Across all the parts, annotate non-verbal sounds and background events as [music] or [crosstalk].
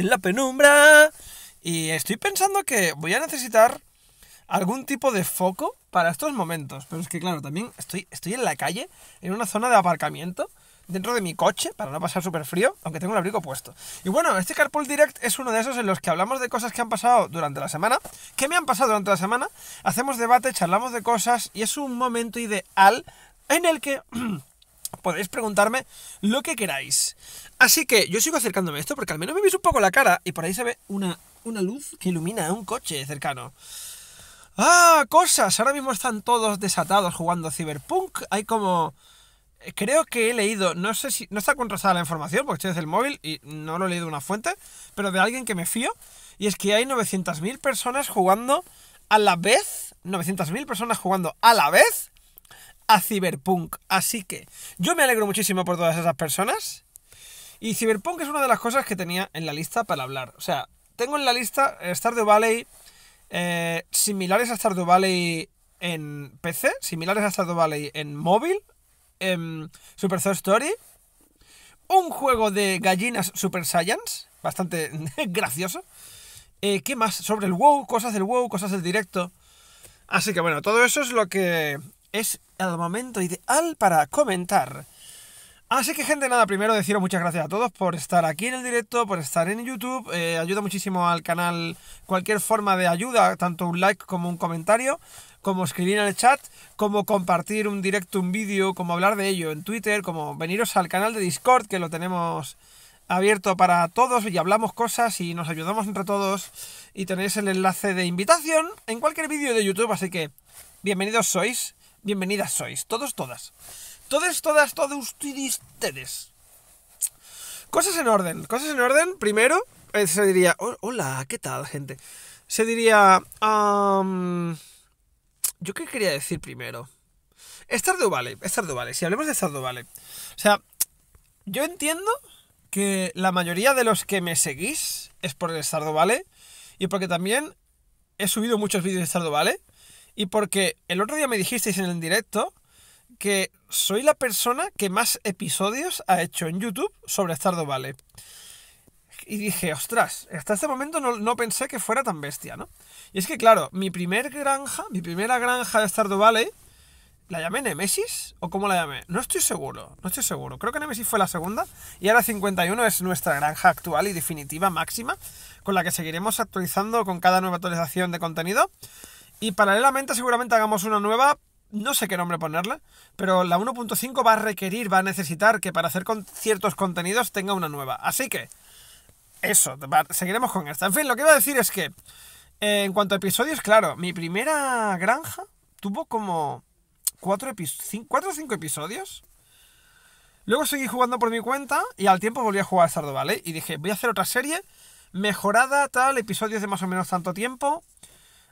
en la penumbra. Y estoy pensando que voy a necesitar algún tipo de foco para estos momentos. Pero es que, claro, también estoy, estoy en la calle, en una zona de aparcamiento, dentro de mi coche, para no pasar súper frío, aunque tengo el abrigo puesto. Y bueno, este Carpool Direct es uno de esos en los que hablamos de cosas que han pasado durante la semana, que me han pasado durante la semana, hacemos debate, charlamos de cosas, y es un momento ideal en el que... [clears throat] podéis preguntarme lo que queráis. Así que yo sigo acercándome a esto porque al menos me veis un poco la cara y por ahí se ve una, una luz que ilumina un coche cercano. ¡Ah! ¡Cosas! Ahora mismo están todos desatados jugando Cyberpunk. Hay como... Eh, creo que he leído, no sé si... No está contrastada la información porque estoy desde el móvil y no lo he leído de una fuente, pero de alguien que me fío. Y es que hay 900.000 personas jugando a la vez. 900.000 personas jugando a la vez a Cyberpunk. Así que yo me alegro muchísimo por todas esas personas. Y Cyberpunk es una de las cosas que tenía en la lista para hablar. O sea, tengo en la lista eh, Stardew Valley eh, similares a Stardew Valley en PC, similares a Stardew Valley en móvil, en Super Story, un juego de gallinas Super Saiyans, bastante [laughs] gracioso. Eh, ¿Qué más? Sobre el WoW, cosas del WoW, cosas del directo. Así que bueno, todo eso es lo que es el momento ideal para comentar. Así que gente, nada, primero deciros muchas gracias a todos por estar aquí en el directo, por estar en YouTube. Eh, ayuda muchísimo al canal cualquier forma de ayuda, tanto un like como un comentario, como escribir en el chat, como compartir un directo, un vídeo, como hablar de ello en Twitter, como veniros al canal de Discord que lo tenemos abierto para todos y hablamos cosas y nos ayudamos entre todos y tenéis el enlace de invitación en cualquier vídeo de YouTube, así que bienvenidos sois bienvenidas sois, todos, todas. todas todas, todos ustedes. Cosas en orden, cosas en orden. Primero, eh, se diría, oh, hola, ¿qué tal, gente? Se diría, ¿yo qué quería decir primero? Es vale, es vale, si hablemos de estardo vale. O sea, yo entiendo que la mayoría de los que me seguís es por el estardo Vale y porque también he subido muchos vídeos de estardo Vale y porque el otro día me dijisteis en el directo que soy la persona que más episodios ha hecho en YouTube sobre Stardew Valley. Y dije, ostras, hasta este momento no, pensé que fuera tan bestia, ¿no? Y es que, claro, mi primer granja, mi primera granja de Stardew Valley, ¿la llamé Nemesis o cómo la llamé? No estoy seguro, no estoy seguro. Creo que Nemesis fue la segunda y ahora 51 es nuestra granja actual y definitiva máxima, con la que seguiremos actualizando con cada nueva actualización de contenido. Y paralelamente seguramente hagamos una nueva, no sé qué nombre ponerla, pero la 1.5 va a requerir, va a necesitar que para hacer con ciertos contenidos tenga una nueva. Así que, eso, seguiremos con esta. En fin, lo que iba a decir es que, eh, en cuanto a episodios, claro, mi primera granja tuvo como 4 o 5 episodios. Luego seguí jugando por mi cuenta y al tiempo volví a jugar a Sardo y dije, voy a hacer otra serie mejorada, tal, episodios de más o menos tanto tiempo,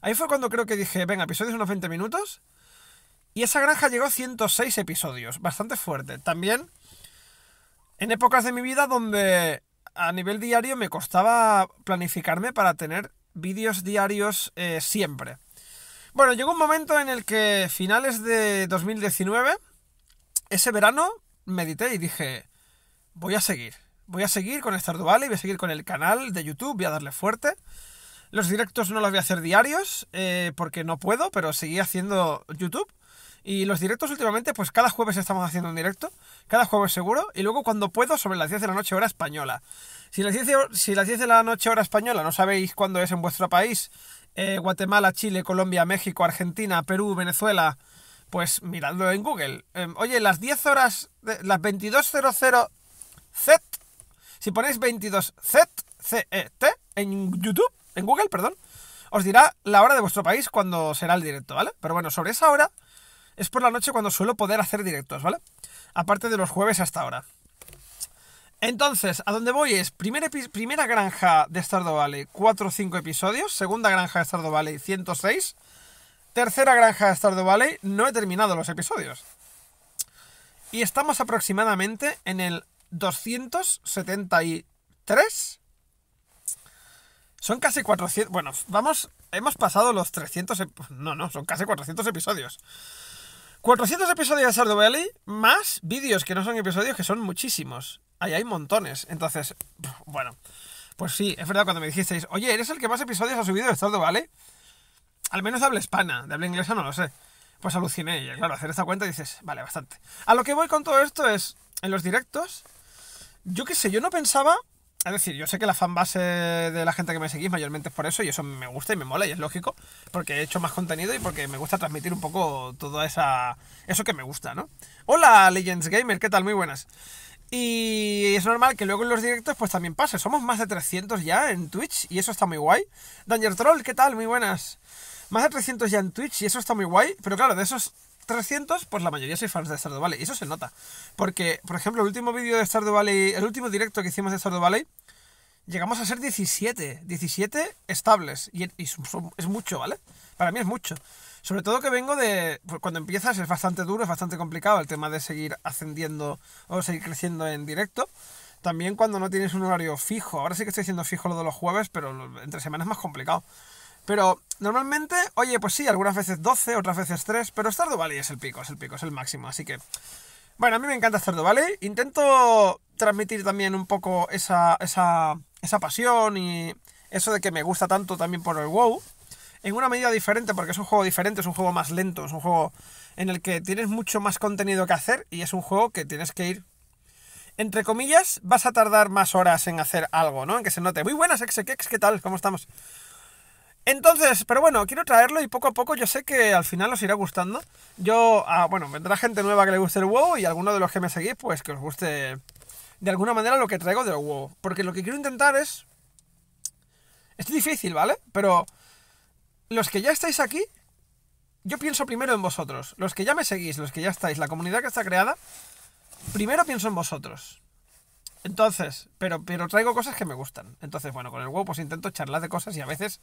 Ahí fue cuando creo que dije, venga, episodios unos 20 minutos. Y esa granja llegó a 106 episodios, bastante fuerte. También en épocas de mi vida donde a nivel diario me costaba planificarme para tener vídeos diarios eh, siempre. Bueno, llegó un momento en el que finales de 2019, ese verano, medité y dije, voy a seguir. Voy a seguir con Dual y voy a seguir con el canal de YouTube, voy a darle fuerte. Los directos no los voy a hacer diarios eh, porque no puedo, pero seguí haciendo YouTube. Y los directos últimamente, pues cada jueves estamos haciendo un directo, cada jueves seguro, y luego cuando puedo sobre las 10 de la noche hora española. Si las 10 de, si las 10 de la noche hora española no sabéis cuándo es en vuestro país, eh, Guatemala, Chile, Colombia, México, Argentina, Perú, Venezuela, pues miradlo en Google. Em, oye, las 10 horas, de, las 22.00 Z, si ponéis 22 Z, C, e en YouTube, en Google, perdón, os dirá la hora de vuestro país cuando será el directo, ¿vale? Pero bueno, sobre esa hora es por la noche cuando suelo poder hacer directos, ¿vale? Aparte de los jueves hasta ahora. Entonces, a dónde voy es, primera, granja de Stardew Valley, 4 o 5 episodios, segunda granja de Stardew Valley, 106, tercera granja de Stardew Valley, no he terminado los episodios. Y estamos aproximadamente en el 273 son casi 400... Bueno, vamos... Hemos pasado los 300... No, no, son casi 400 episodios. 400 episodios de Sardo Valley más vídeos que no son episodios, que son muchísimos. Ahí hay montones. Entonces, bueno... Pues sí, es verdad, cuando me dijisteis, oye, ¿eres el que más episodios ha subido de Sardo Valley? Al menos habla hispana, de habla inglesa no lo sé. Pues aluciné, y claro, hacer esta cuenta dices, vale, bastante. A lo que voy con todo esto es, en los directos, yo qué sé, yo no pensaba es decir, yo sé que la fanbase de la gente que me seguís mayormente es por eso y eso me gusta y me mola y es lógico, porque he hecho más contenido y porque me gusta transmitir un poco todo esa, eso que me gusta, ¿no? Hola Legends Gamer, ¿qué tal? Muy buenas. Y es normal que luego en los directos pues también pase. Somos más de 300 ya en Twitch y eso está muy guay. Danger Troll, ¿qué tal? Muy buenas. Más de 300 ya en Twitch y eso está muy guay. Pero claro, de esos 300, pues la mayoría soy fans de Stardew Valley. Y eso se nota. Porque, por ejemplo, el último vídeo de Stardew Valley, el último directo que hicimos de Stardew Valley, llegamos a ser 17. 17 estables. Y, es mucho, ¿vale? Para mí es mucho. Sobre todo que vengo de... Pues, cuando empiezas es bastante duro, es bastante complicado el tema de seguir ascendiendo o seguir creciendo en directo. También cuando no tienes un horario fijo. Ahora sí que estoy haciendo fijo lo de los jueves, pero entre semanas es más complicado. Pero normalmente, oye, pues sí, algunas veces 12, otras veces 3, pero Stardew Valley es el pico, es el pico, es el máximo. Así que, bueno, a mí me encanta Stardew Valley. Intento transmitir también un poco esa, esa, esa pasión y eso de que me gusta tanto también por el WoW. En una medida diferente, porque es un juego diferente, es un juego más lento, es un juego en el que tienes mucho más contenido que hacer y es un juego que tienes que ir entre comillas, vas a tardar más horas en hacer algo, ¿no? En que se note. Muy buenas, Exequex, ¿qué tal? ¿Cómo estamos? Entonces, pero bueno, quiero traerlo y poco a poco yo sé que al final os irá gustando. Yo, ah, bueno, vendrá gente nueva que le guste el huevo y alguno de los que me seguís, pues que os guste de alguna manera lo que traigo del WoW. Porque lo que quiero intentar es... Es difícil, ¿vale? Pero los que ya estáis aquí, yo pienso primero en vosotros. Los que ya me seguís, los que ya estáis, la comunidad que está creada, primero pienso en vosotros. Entonces, pero, pero traigo cosas que me gustan. Entonces, bueno, con el WoW pues intento charlar de cosas y a veces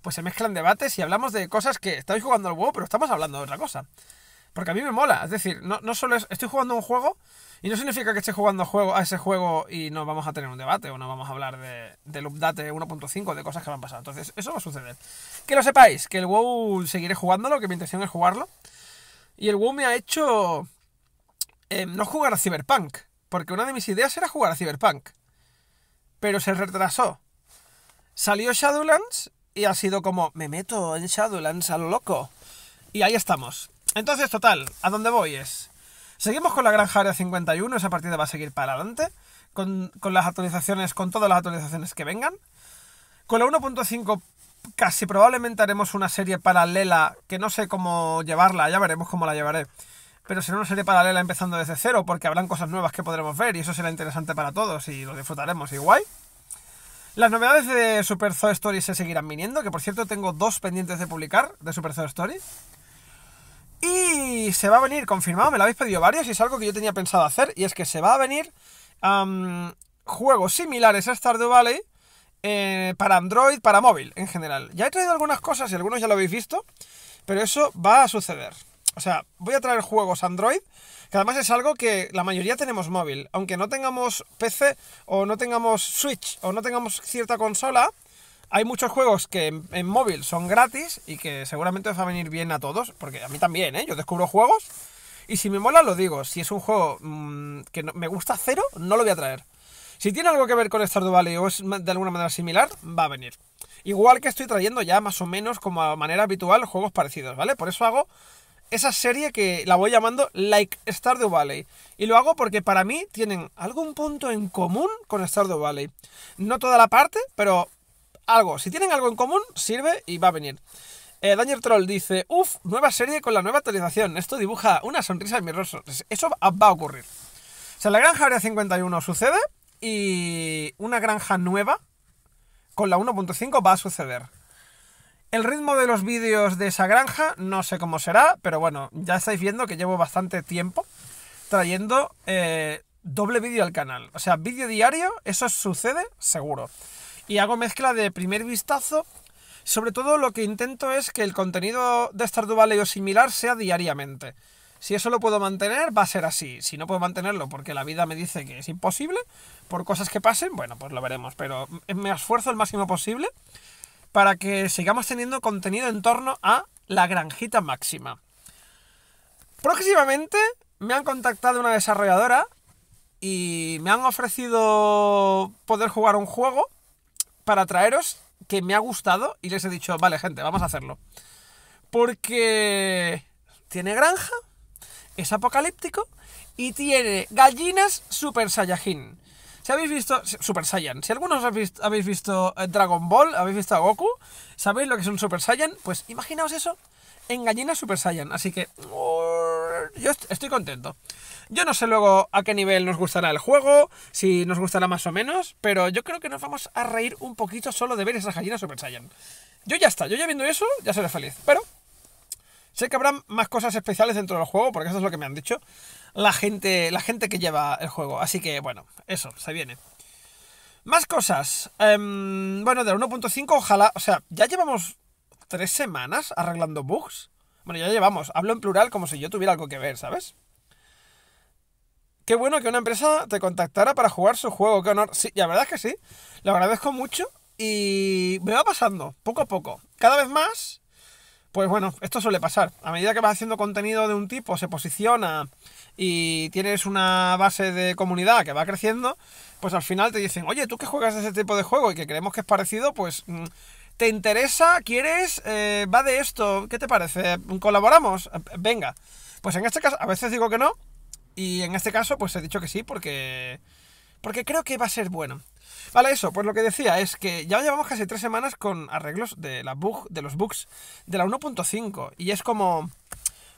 pues se mezclan debates y hablamos de cosas que estáis jugando al WoW, pero estamos hablando de otra cosa. Porque a mí me mola, es decir, no, solo estoy jugando un juego y no significa que esté jugando juego, a ese juego y no vamos a tener un debate o no vamos a hablar de, del update 1.5, de cosas que van a pasar. Entonces, eso va a suceder. Que lo sepáis, que el WoW seguiré jugándolo, que mi intención es jugarlo. Y el WoW me ha hecho eh, no jugar a Cyberpunk, porque una de mis ideas era jugar a Cyberpunk. Pero se retrasó. Salió Shadowlands y ha sido como, me meto en Shadowlands a lo loco. Y ahí estamos. Entonces, total, ¿a dónde voy es? Seguimos con la granja área 51, esa partida va a seguir para adelante, con, con las actualizaciones, con todas las actualizaciones que vengan. Con la 1.5 casi probablemente haremos una serie paralela, que no sé cómo llevarla, ya veremos cómo la llevaré pero será una serie paralela empezando desde cero, porque habrán cosas nuevas que podremos ver y eso será interesante para todos y lo disfrutaremos igual. Las novedades de Super Story se seguirán viniendo, que por cierto tengo dos pendientes de publicar de Super Story. Y se va a venir, confirmado, me lo habéis pedido varios y es algo que yo tenía pensado hacer, y es que se va a venir juegos similares a Stardew Valley eh, para Android, para móvil en general. Ya he traído algunas cosas y algunos ya lo habéis visto, pero eso va a suceder. O sea, voy a traer juegos Android, que además es algo que la mayoría tenemos móvil. Aunque no tengamos PC o no tengamos Switch o no tengamos cierta consola, hay muchos juegos que en, móvil son gratis y que seguramente os va a venir bien a todos, porque a mí también, ¿eh? Yo descubro juegos y si me mola lo digo. Si es un juego mm, que me gusta cero, no lo voy a traer. Si tiene algo que ver con Stardew Valley o es de alguna manera similar, va a venir. Igual que estoy trayendo ya más o menos como a manera habitual juegos parecidos, ¿vale? Por eso hago esa serie que la voy llamando Like Stardew Valley. Y lo hago porque para mí tienen algún punto en común con Stardew Valley. No toda la parte, pero algo. Si tienen algo en común, sirve y va a venir. Eh, Daniel Troll dice, uff, nueva serie con la nueva actualización. Esto dibuja una sonrisa en mi rostro. Pues eso va a ocurrir. O sea, la granja área 51 sucede y una granja nueva con la 1.5 va a suceder. El ritmo de los vídeos de esa granja, no sé cómo será, pero bueno, ya estáis viendo que llevo bastante tiempo trayendo eh, doble vídeo al canal. O sea, vídeo diario, eso sucede seguro. Y hago mezcla de primer vistazo. Sobre todo lo que intento es que el contenido de esta Valley o similar sea diariamente. Si eso lo puedo mantener, va a ser así. Si no puedo mantenerlo porque la vida me dice que es imposible, por cosas que pasen, bueno, pues lo veremos. Pero me esfuerzo el máximo posible para que sigamos teniendo contenido en torno a la granjita máxima. Próximamente me han contactado una desarrolladora y me han ofrecido poder jugar un juego para traeros que me ha gustado y les he dicho, vale gente, vamos a hacerlo. Porque tiene granja, es apocalíptico y tiene gallinas super saiyajin. Si habéis visto Super Saiyan, si algunos habéis visto eh, Dragon Ball, habéis visto a Goku, sabéis lo que es un Super Saiyan, pues imaginaos eso en gallina Super Saiyan. Así que mm, yo estoy contento. Yo no sé luego a qué nivel nos gustará el juego, si nos gustará más o menos, pero yo creo que nos vamos a reír un poquito solo de ver esas gallinas Super Saiyan. Yo ya está, yo ya viendo eso, ya seré feliz. Pero Sé que habrá más cosas especiales dentro del juego, porque eso es lo que me han dicho la gente, la gente que lleva el juego. Así que bueno, eso, se viene. Más cosas. Em, bueno, de la 1.5, ojalá. O sea, ya llevamos tres semanas arreglando bugs. Bueno, ya llevamos. Hablo en plural como si yo tuviera algo que ver, ¿sabes? Qué bueno que una empresa te contactara para jugar su juego. Qué honor. Sí, la verdad es que sí. Lo agradezco mucho. Y me va pasando, poco a poco. Cada vez más pues bueno, esto suele pasar. A medida que vas haciendo contenido de un tipo, se posiciona y tienes una base de comunidad que va creciendo, pues al final te dicen, oye, tú que juegas ese tipo de juego y que creemos que es parecido, pues mm, te interesa, quieres, eh, va de esto, ¿qué te parece? ¿Colaboramos? Venga. Pues en este caso, a veces digo que no, y en este caso, pues he dicho que sí, porque, porque creo que va a ser bueno. Vale, eso, pues lo que decía es que ya llevamos casi tres semanas con arreglos de la de los bugs de la 1.5. Y es como.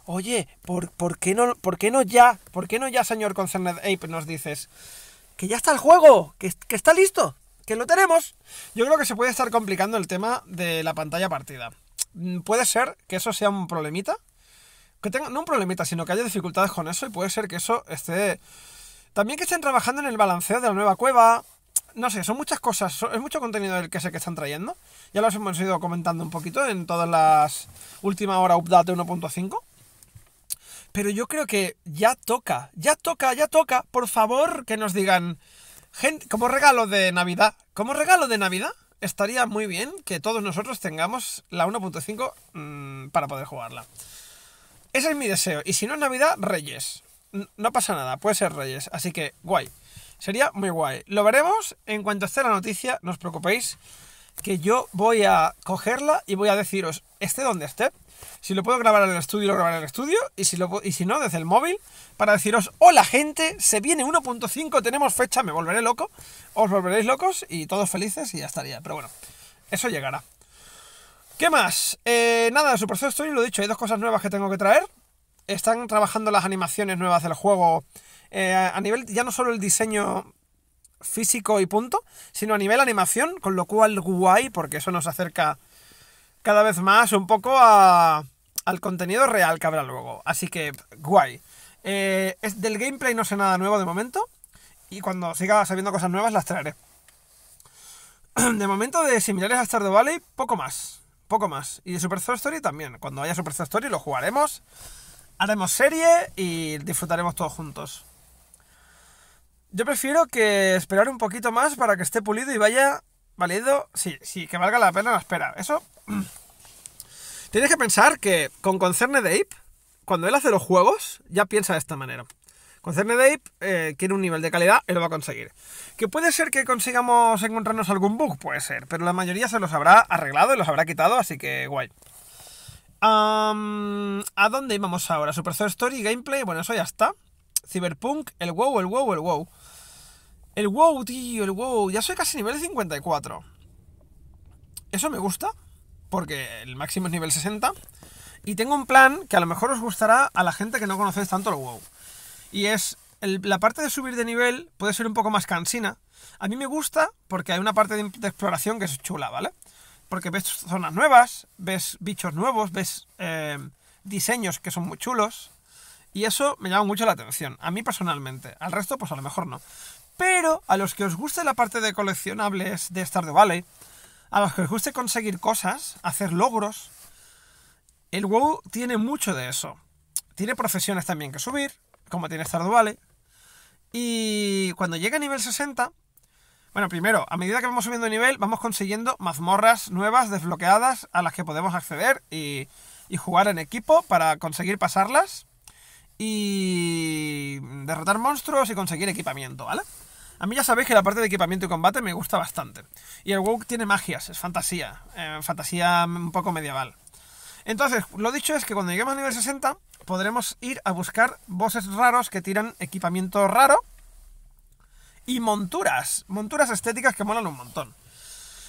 Oye, ¿por, ¿por, qué no, ¿por qué no ya? ¿Por qué no ya, señor Concerned Ape, nos dices? Que ya está el juego, que, que está listo, que lo tenemos. Yo creo que se puede estar complicando el tema de la pantalla partida. Mm, puede ser que eso sea un problemita. Que tenga, no un problemita, sino que haya dificultades con eso y puede ser que eso esté... También que estén trabajando en el balanceo de la nueva cueva, no sé, son muchas cosas, es mucho contenido del que sé que están trayendo. Ya los hemos ido comentando un poquito en todas las últimas hora update 1.5. Pero yo creo que ya toca, ya toca, ya toca, por favor, que nos digan, como regalo de Navidad, como regalo de Navidad, estaría muy bien que todos nosotros tengamos la 1.5 mm, para poder jugarla. Ese es mi deseo. Y si no es Navidad, Reyes. No pasa nada, puede ser Reyes. Así que, guay. Sería muy guay. Lo veremos en cuanto esté la noticia, no os preocupéis, que yo voy a cogerla y voy a deciros, esté donde esté, si lo puedo grabar en el estudio, lo grabaré en el estudio, y si, lo, y si no, desde el móvil, para deciros, hola gente, se viene 1.5, tenemos fecha, me volveré loco, os volveréis locos y todos felices y ya estaría. Pero bueno, eso llegará. ¿Qué más? Eh, nada, de Super lo he dicho, hay dos cosas nuevas que tengo que traer. Están trabajando las animaciones nuevas del juego eh, a nivel ya no solo el diseño físico y punto, sino a nivel animación, con lo cual guay, porque eso nos acerca cada vez más un poco al contenido real que habrá luego. Así que guay. Eh, es del gameplay no sé nada nuevo de momento, y cuando siga sabiendo cosas nuevas las traeré. [clears throat] De momento de similares a Stardew Valley, poco más. Poco más. Y de Super Story también. Cuando haya Super Story lo jugaremos, haremos serie y disfrutaremos todos juntos. Yo prefiero que esperar un poquito más para que esté pulido y vaya valido. Sí, sí, que valga la pena la espera. Eso. [clears throat] Tienes que pensar que con Concerne de Ape, cuando él hace los juegos, ya piensa de esta manera. Concerne de Ape eh, quiere un nivel de calidad y lo va a conseguir. Que puede ser que consigamos encontrarnos algún bug, puede ser, pero la mayoría se los habrá arreglado y los habrá quitado, así que guay. ¿A dónde íbamos ahora? Super Story, gameplay, bueno, eso ya está. Cyberpunk, el wow, el wow, el wow. El wow, tío, el wow. Ya soy casi nivel 54. Eso me gusta, porque el máximo es nivel 60. Y tengo un plan que a lo mejor os gustará a la gente que no conocéis tanto el WoW. Y es, la parte de subir de nivel puede ser un poco más cansina. A mí me gusta porque hay una parte de, exploración que es chula, ¿vale? Porque ves zonas nuevas, ves bichos nuevos, ves eh, diseños que son muy chulos. Y eso me llama mucho la atención, a mí personalmente. Al resto, pues a lo mejor no. Pero a los que os guste la parte de coleccionables de Stardew Valley, a los que os guste conseguir cosas, hacer logros, el WoW tiene mucho de eso. Tiene profesiones también que subir, como tiene Stardew Valley. Y cuando llega a nivel 60, bueno, primero, a medida que vamos subiendo de nivel, vamos consiguiendo mazmorras nuevas desbloqueadas a las que podemos acceder y, y jugar en equipo para conseguir pasarlas y derrotar monstruos y conseguir equipamiento, ¿vale? A mí ya sabéis que la parte de equipamiento y combate me gusta bastante. Y el WoW tiene magias, es fantasía, eh, fantasía un poco medieval. Entonces, lo dicho es que cuando lleguemos a nivel 60 podremos ir a buscar bosses raros que tiran equipamiento raro y monturas, monturas estéticas que molan un montón.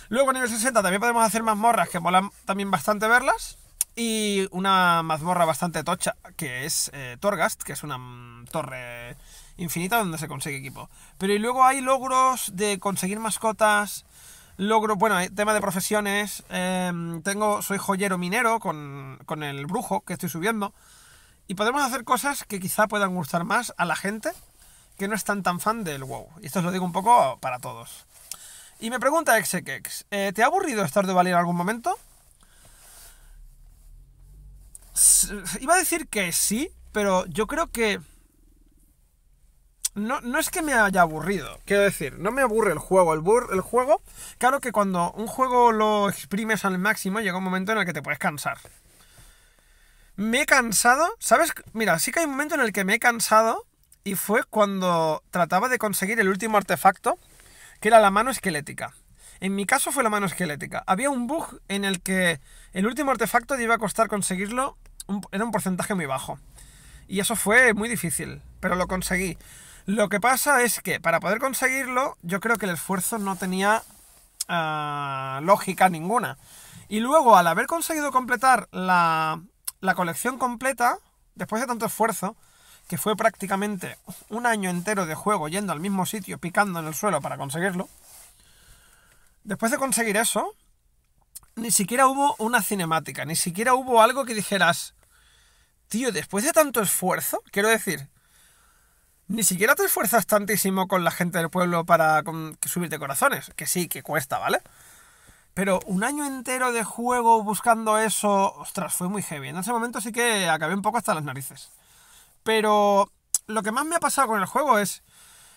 Luego a nivel 60 también podemos hacer mazmorras que molan también bastante verlas. Y una mazmorra bastante tocha, que es eh, Torgast, que es una mm, torre infinita donde se consigue equipo. Pero y luego hay logros de conseguir mascotas, logro, bueno, tema de profesiones, em, tengo, soy joyero minero con, el brujo que estoy subiendo, y podemos hacer cosas que quizá puedan gustar más a la gente que no están tan fan del WoW. Y esto os lo digo un poco para todos. Y me pregunta Exekex, eh, ¿te ha aburrido estar de Valir en algún momento? Iba a decir que sí, pero yo creo que... No, es que me haya aburrido, quiero decir, no me aburre el juego. el, juego, claro que cuando un juego lo exprimes al máximo, llega un momento en el que te puedes cansar. Me he cansado, ¿sabes? Mira, sí que hay un momento en el que me he cansado y fue cuando trataba de conseguir el último artefacto, que era la mano esquelética. En mi caso fue la mano esquelética. Había un bug en el que el último artefacto iba a costar conseguirlo, en un porcentaje muy bajo. Y eso fue muy difícil, pero lo conseguí. Lo que pasa es que para poder conseguirlo, yo creo que el esfuerzo no tenía ah, lógica ninguna. Y luego, al haber conseguido completar la, la colección completa, después de tanto esfuerzo, que fue prácticamente un año entero de juego yendo al mismo sitio, picando en el suelo para conseguirlo, después de conseguir eso, ni siquiera hubo una cinemática, ni siquiera hubo algo que dijeras, tío, después de tanto esfuerzo, quiero decir, ni siquiera te esfuerzas tantísimo con la gente del pueblo para subirte corazones, que sí, que cuesta, ¿vale? Pero un año entero de juego buscando eso, ostras, fue muy heavy. En ese momento sí que acabé un poco hasta las narices. Pero lo que más me ha pasado con el juego es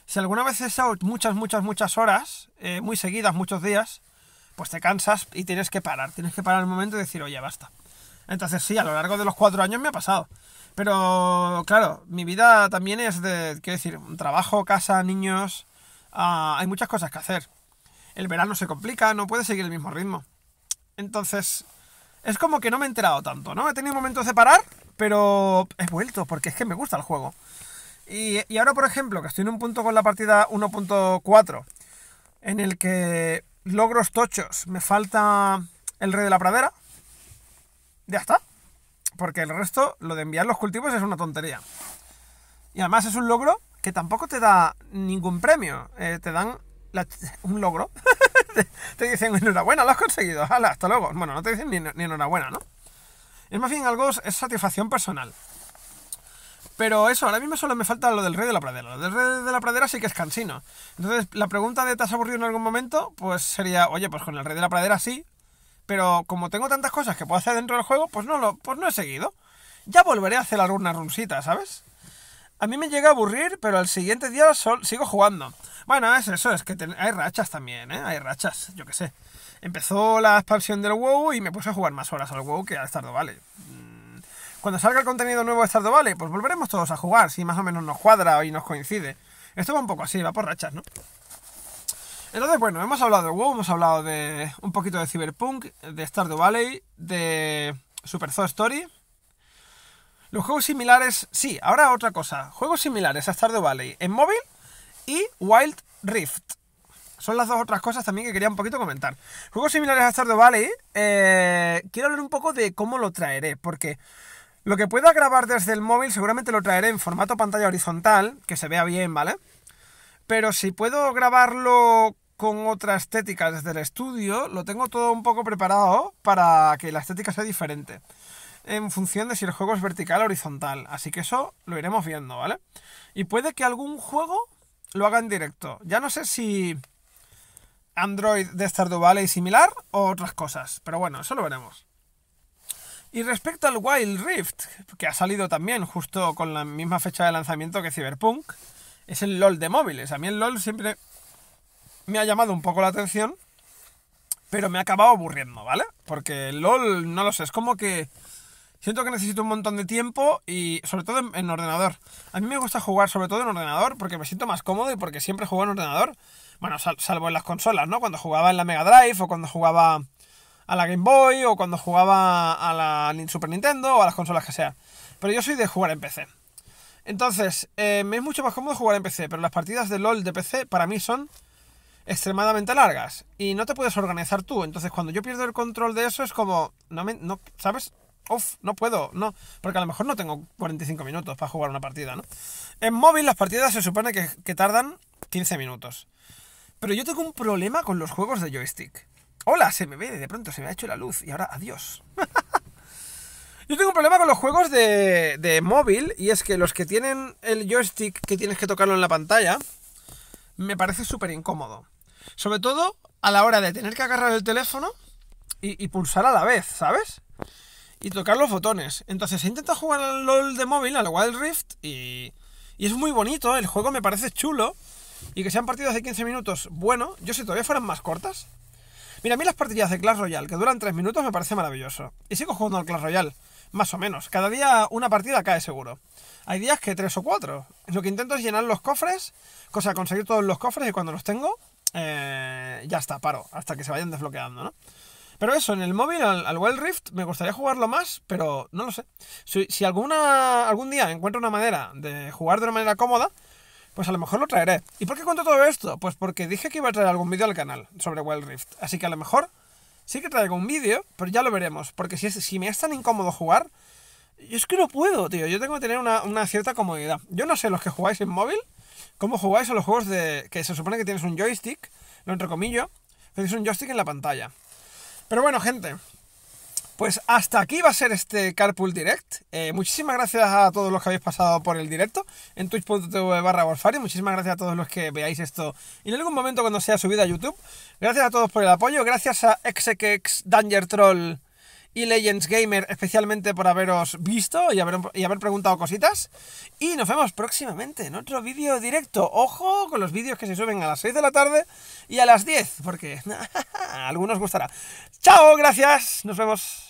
si alguna vez he out muchas, muchas, muchas horas, eh, muy seguidas, muchos días, pues te cansas y tienes que parar. Tienes que parar el momento y decir, oye, basta. Entonces sí, a lo largo de los cuatro años me ha pasado. Pero claro, mi vida también es de, quiero decir, trabajo, casa, niños, ah, hay muchas cosas que hacer. El verano se complica, no puedes seguir el mismo ritmo. Entonces, es como que no me he enterado tanto, ¿no? He tenido momentos de parar, pero he vuelto porque es que me gusta el juego. Y, ahora, por ejemplo, que estoy en un punto con la partida 1.4, en el que logros tochos, me falta el rey de la pradera, ya está. Porque el resto, lo de enviar los cultivos es una tontería. Y además es un logro que tampoco te da ningún premio. Eh, te dan [laughs] un logro. [laughs] te dicen enhorabuena, lo has conseguido. Hala, hasta luego. Bueno, no te dicen ni, ni enhorabuena, ¿no? Es más bien algo, es satisfacción personal. Pero eso, ahora mismo solo me falta lo del Rey de la Pradera. Lo del Rey de la Pradera sí que es cansino. Entonces, la pregunta de ¿te has aburrido en algún momento? Pues sería, oye, pues con el Rey de la Pradera sí. Pero como tengo tantas cosas que puedo hacer dentro del juego, pues no, lo, pues no he seguido. Ya volveré a hacer alguna runcita, ¿sabes? A mí me llega a aburrir, pero al siguiente día sigo jugando. Bueno, es eso, es que hay rachas también, ¿eh? Hay rachas, yo qué sé. Empezó la expansión del WoW y me puse a jugar más horas al WoW que al Stardew vale cuando salga el contenido nuevo de Stardew Valley, pues volveremos todos a jugar, si más o menos nos cuadra y nos coincide. Esto va un poco así, va por rachas, ¿no? Entonces, bueno, hemos hablado de WoW, hemos hablado de un poquito de Cyberpunk, de Stardew Valley, de Super Zoo Story. Los juegos similares, sí, ahora otra cosa. Juegos similares a Stardew Valley en móvil y Wild Rift. Son las dos otras cosas también que quería un poquito comentar. Juegos similares a Stardew Valley, eh, quiero hablar un poco de cómo lo traeré, porque lo que pueda grabar desde el móvil seguramente lo traeré en formato pantalla horizontal, que se vea bien, ¿vale? Pero si puedo grabarlo con otra estética desde el estudio, lo tengo todo un poco preparado para que la estética sea diferente. En función de si el juego es vertical o horizontal. Así que eso lo iremos viendo, ¿vale? Y puede que algún juego lo haga en directo. Ya no sé si Android de Stardew y similar o otras cosas. Pero bueno, eso lo veremos. Y respecto al Wild Rift, que ha salido también justo con la misma fecha de lanzamiento que Cyberpunk, es el LOL de móviles. A mí el LOL siempre me ha llamado un poco la atención, pero me ha acabado aburriendo, ¿vale? Porque el LOL, no lo sé, es como que siento que necesito un montón de tiempo y sobre todo en, ordenador. A mí me gusta jugar sobre todo en ordenador porque me siento más cómodo y porque siempre juego en ordenador. Bueno, salvo en las consolas, ¿no? Cuando jugaba en la Mega Drive o cuando jugaba a la Game Boy o cuando jugaba a la Super Nintendo o a las consolas que sea. Pero yo soy de jugar en PC. Entonces, eh, me es mucho más cómodo jugar en PC, pero las partidas de LOL de PC para mí son extremadamente largas y no te puedes organizar tú. Entonces, cuando yo pierdo el control de eso es como, no me, no, ¿sabes? Uf, no puedo, no, porque a lo mejor no tengo 45 minutos para jugar una partida, ¿no? En móvil las partidas se supone que, que tardan 15 minutos. Pero yo tengo un problema con los juegos de joystick. Hola, se me ve, de pronto se me ha hecho la luz y ahora adiós. [laughs] Yo tengo un problema con los juegos de, de móvil y es que los que tienen el joystick que tienes que tocarlo en la pantalla me parece súper incómodo. Sobre todo a la hora de tener que agarrar el teléfono y, pulsar a la vez, ¿sabes? Y tocar los botones. Entonces he intentado jugar al LOL de móvil, al Wild Rift, y, y es muy bonito, ¿eh? el juego me parece chulo. Y que se han partido hace 15 minutos, bueno, yo si todavía fueran más cortas, Mira, a mí las partidas de Clash Royale que duran 3 minutos me parece maravilloso. Y sigo jugando al Clash Royale, más o menos. Cada día una partida cae seguro. Hay días que 3 o 4. Lo que intento es llenar los cofres, cosa, conseguir todos los cofres y cuando los tengo, eh, ya está, paro, hasta que se vayan desbloqueando, ¿no? Pero eso, en el móvil, al, well Wild Rift, me gustaría jugarlo más, pero no lo sé. Si, alguna, algún día encuentro una manera de jugar de una manera cómoda, pues a lo mejor lo traeré. ¿Y por qué cuento todo esto? Pues porque dije que iba a traer algún vídeo al canal sobre Wild Rift, así que a lo mejor sí que traigo un vídeo, pero ya lo veremos, porque si, si me es tan incómodo jugar, yo es que no puedo, tío, yo tengo que tener una, una cierta comodidad. Yo no sé, los que jugáis en móvil, cómo jugáis a los juegos de que se supone que tienes un joystick, lo entrecomillo, que tienes un joystick en la pantalla. Pero bueno, gente, pues hasta aquí va a ser este Carpool Direct. Eh, muchísimas gracias a todos los que habéis pasado por el directo en twitch.tv barra Wolfari. Muchísimas gracias a todos los que veáis esto en algún momento cuando sea subido a YouTube. Gracias a todos por el apoyo. Gracias a XXX, Danger Troll y Legends Gamer especialmente por haberos visto y haber, y haber preguntado cositas. Y nos vemos próximamente en otro vídeo directo. Ojo con los vídeos que se suben a las 6 de la tarde y a las 10, porque a [laughs] algunos gustará. Chao, gracias. Nos vemos.